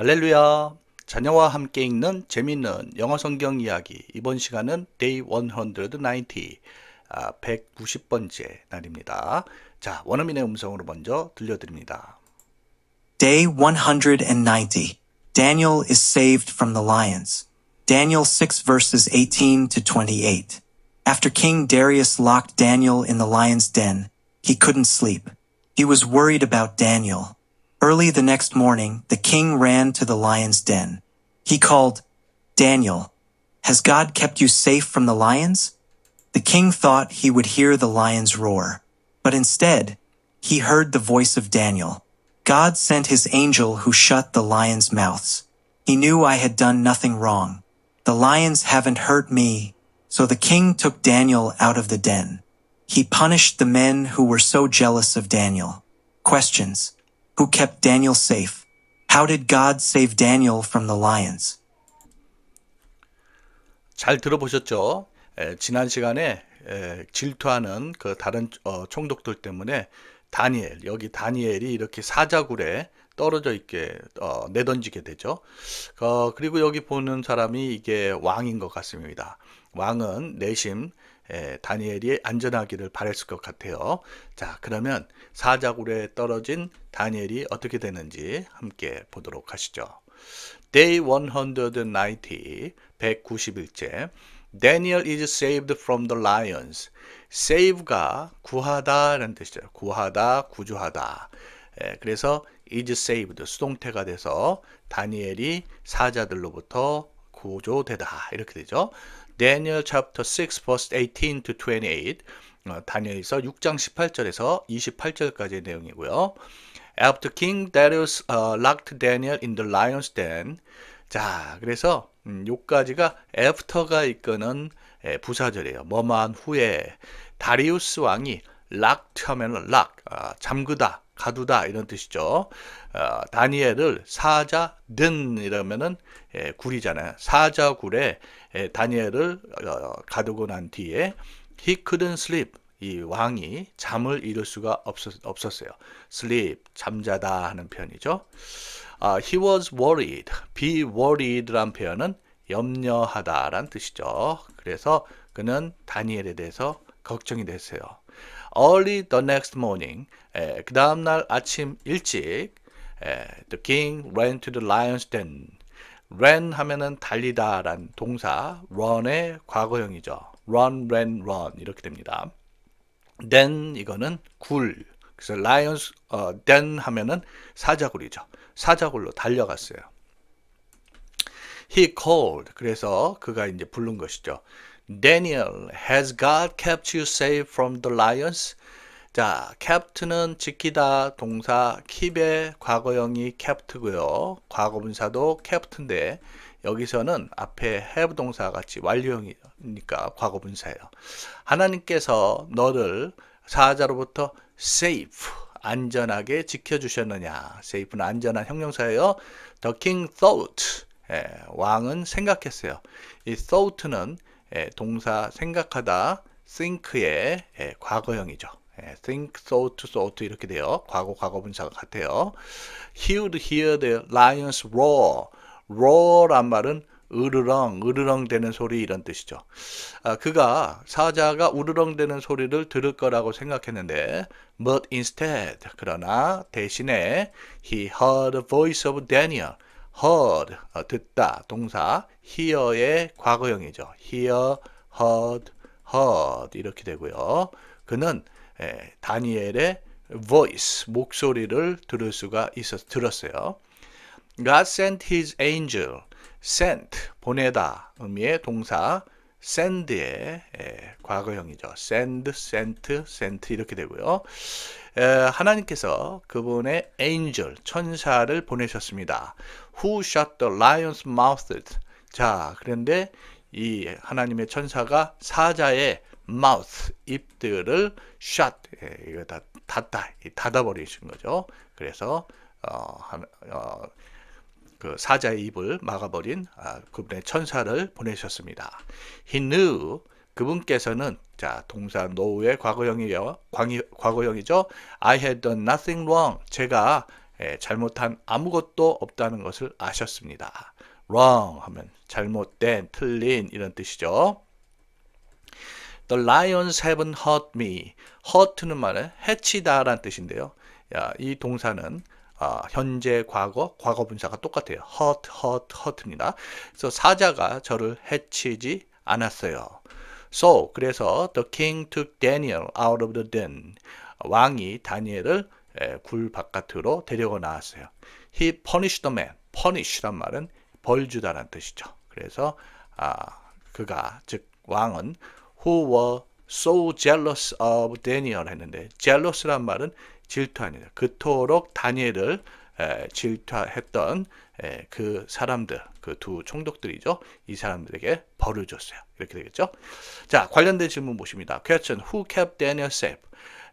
할렐루야! 자녀와 함께 읽는 재미있는 영어 성경 이야기 이번 시간은 Day 190, 190번째 날입니다. 자, 원어민의 음성으로 먼저 들려드립니다. Day 190. Daniel is saved from the lions. Daniel 6 verses 18 to 28. After King Darius locked Daniel in the lion's den, he couldn't sleep. He was worried about Daniel. Early the next morning, the king ran to the lion's den. He called, Daniel, has God kept you safe from the lions? The king thought he would hear the lion's roar, but instead, he heard the voice of Daniel. God sent his angel who shut the lions' mouths. He knew I had done nothing wrong. The lions haven't hurt me. So the king took Daniel out of the den. He punished the men who were so jealous of Daniel. Questions. who kept Daniel safe? How did God save Daniel from the lions? 잘 들어보셨죠? 에, 지난 시간에 에, 질투하는 그 다른 어, 총독들 때문에 다니엘 여기 다니엘이 이렇게 사자굴에 떨어져 있게 어, 내던지게 되죠. 어, 그리고 여기 보는 사람이 이게 왕인 것 같습니다. 왕은 내심 예, 다니엘이 안전하기를 바랬을 것 같아요. 자, 그러면 사자굴에 떨어진 다니엘이 어떻게 되는지 함께 보도록 하시죠. Day 190, 190일째. Daniel is saved from the lions. save가 구하다라는 뜻이죠. 구하다, 구조하다. 예, 그래서 is saved 수동태가 돼서 다니엘이 사자들로부터 구조되다 이렇게 되죠. Daniel chapter 6 verse 18 to 28 다니엘서 6장 18절에서 28절까지의 내용이고요. After King Darius uh, locked Daniel in the lion's den. 자, 그래서 음, 요까지가 after가 이끄는 부사절이에요. 뭐만 후에 다리우스 왕이 락트 하면 락, 아, 잠그다, 가두다 이런 뜻이죠. 어, 다니엘을 사자 든 이러면은 예, 굴이잖아요. 사자 굴에 예, 다니엘을 어, 가두고 난 뒤에 he couldn't sleep 이 왕이 잠을 이룰 수가 없었, 없었어요. sleep 잠자다 하는 표이죠 아, he was worried. be worried란 표현은 염려하다란 뜻이죠. 그래서 그는 다니엘에 대해서 걱정이 되세요. Early the next morning, 예, 그 다음날 아침 일찍 예, The king ran to the lion's den. ran 하면은 달리다 란 동사 run의 과거형이죠. run, ran, run 이렇게 됩니다. den 이거는 굴. 그래서 lions 어, den 하면은 사자굴이죠. 사자굴로 달려갔어요. He called. 그래서 그가 이제 부른 것이죠. Daniel, has God kept you safe from the lions? 자, kept는 지키다 동사 keep의 과거형이 kept고요. 과거분사도 kept인데 여기서는 앞에 have 동사 같이 완료형이니까 과거분사예요. 하나님께서 너를 사자로부터 safe 안전하게 지켜주셨느냐. safe는 안전한 형용사예요. The king thought 예, 왕은 생각했어요. 이 thought는 동사 생각하다 think의 과거형이죠. think, thought, thought 이렇게 돼요. 과거, 과거 분사가 같아요. He would hear the lions roar. roar란 말은 으르렁, 으르렁 되는 소리 이런 뜻이죠. 아, 그가 사자가 우르렁 되는 소리를 들을 거라고 생각했는데 but instead 그러나 대신에 he heard the voice of Daniel heard 어, 듣다 동사 hear의 과거형이죠. hear, heard, heard 이렇게 되고요. 그는 에, 다니엘의 voice 목소리를 들을 수가 있었 들었어요. God sent his angel sent 보내다 의미의 동사 send의 예, 과거형이죠. send, sent, sent 이렇게 되고요. 에, 하나님께서 그분의 angel, 천사를 보내셨습니다. Who shut the lion's mouth? 자, 그런데 이 하나님의 천사가 사자의 mouth, 입들을 shut, 예, 이거 다 닫다, 닫아버리신 거죠. 그래서 어, 한, 어, 그 사자의 입을 막아버린 아, 그분의 천사를 보내셨습니다. He knew 그분께서는 자 동사 k n 의 과거형이요 광이, 과거형이죠. I had done nothing wrong. 제가 예, 잘못한 아무것도 없다는 것을 아셨습니다. wrong 하면 잘못된, 틀린 이런 뜻이죠. The lions haven't hurt me. hurt는 말은 해치다라는 뜻인데요. 야, 이 동사는 어, 현재, 과거, 과거 분사가 똑같아요. hurt, hurt, hurt입니다. 그래서 사자가 저를 해치지 않았어요. So, 그래서 the king took Daniel out of the den. 왕이 다니엘을 굴 바깥으로 데려가 나왔어요. He punished the man. punish란 말은 벌주다란 뜻이죠. 그래서 아, 그가 즉 왕은 who were so jealous of Daniel 했는데 jealous란 말은 질투하니다 그토록 다니엘을 에, 질투했던 에, 그 사람들, 그 두 총독들이죠. 이 사람들에게 벌을 줬어요. 이렇게 되겠죠. 자, 관련된 질문 보십니다. Question: Who kept Daniel safe?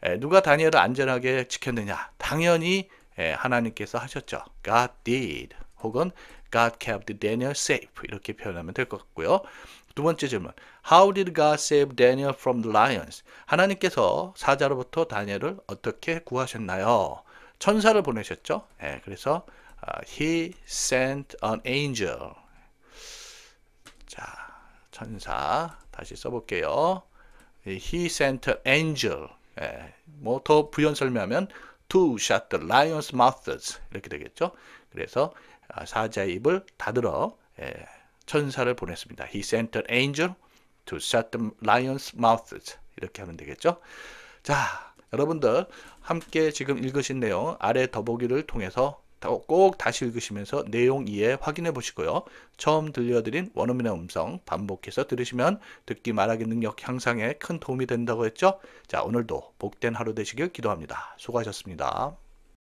에, 누가 다니엘을 안전하게 지켰느냐? 당연히 에, 하나님께서 하셨죠. God did. 혹은 God kept Daniel safe 이렇게 표현하면 될 것 같고요. 두 번째 질문. How did God save Daniel from the lions? 하나님께서 사자로부터 다니엘을 어떻게 구하셨나요? 천사를 보내셨죠? 예, 그래서 uh, he sent an angel. 자, 천사 다시 써볼게요. He sent an angel. 예, 뭐더 부연 설명하면 to shut the lions' mouths 이렇게 되겠죠. 그래서 사자의 입을 닫으러 예, 천사를 보냈습니다. He sent an angel to shut the lion's mouths. 이렇게 하면 되겠죠. 자, 여러분들 함께 지금 읽으신 내용 아래 더보기를 통해서 꼭 다시 읽으시면서 내용 이해 확인해 보시고요. 처음 들려드린 원어민의 음성 반복해서 들으시면 듣기 말하기 능력 향상에 큰 도움이 된다고 했죠? 자, 오늘도 복된 하루 되시길 기도합니다. 수고하셨습니다.